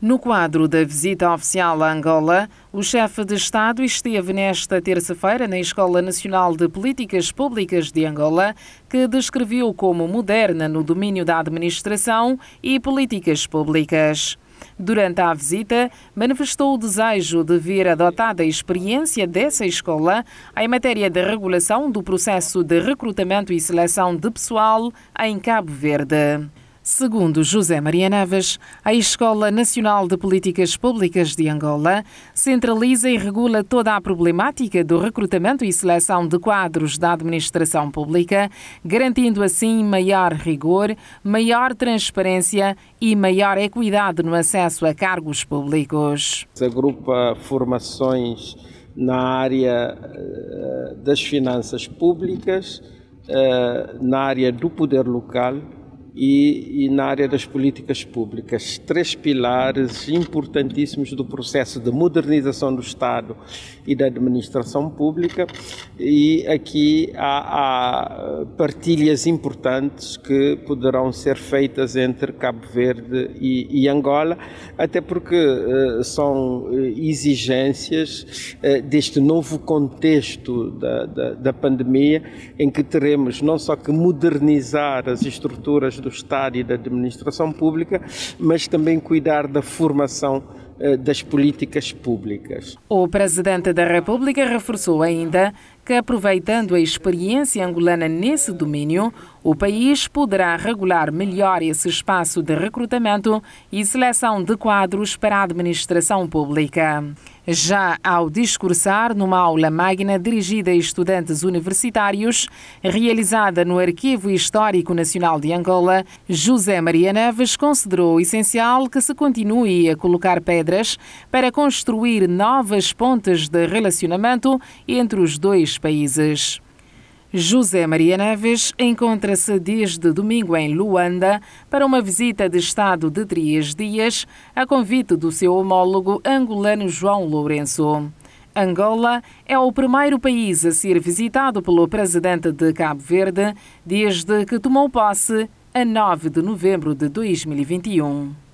No quadro da visita oficial a Angola, o chefe de Estado esteve nesta terça-feira na Escola Nacional de Políticas Públicas de Angola, que descreveu como moderna no domínio da administração e políticas públicas. Durante a visita, manifestou o desejo de ver adotada a experiência dessa escola em matéria de regulação do processo de recrutamento e seleção de pessoal em Cabo Verde. Segundo José Maria Navas, a Escola Nacional de Políticas Públicas de Angola centraliza e regula toda a problemática do recrutamento e seleção de quadros da administração pública, garantindo assim maior rigor, maior transparência e maior equidade no acesso a cargos públicos. Agrupa formações na área eh, das finanças públicas, eh, na área do poder local e, e, na área das políticas públicas. Três pilares importantíssimos do processo de modernização do Estado e da administração pública, e aqui há, há partilhas importantes que poderão ser feitas entre Cabo Verde e, e Angola, até porque eh, são eh, exigências eh, deste novo contexto da, da, da pandemia, em que teremos não só que modernizar as estruturas do do Estado e da administração pública, mas também cuidar da formação eh, das políticas públicas. O Presidente da República reforçou ainda que, aproveitando a experiência angolana nesse domínio, o país poderá regular melhor esse espaço de recrutamento e seleção de quadros para a administração pública. Já ao discursar numa aula magna dirigida a estudantes universitários, realizada no Arquivo Histórico Nacional de Angola, José Maria Neves considerou essencial que se continue a colocar pedras para construir novas pontes de relacionamento entre os dois países. José Maria Neves encontra-se desde domingo em Luanda para uma visita de Estado de três dias, a convite do seu homólogo angolano João Lourenço. Angola é o primeiro país a ser visitado pelo presidente de Cabo Verde desde que tomou posse a 9 de novembro de 2021.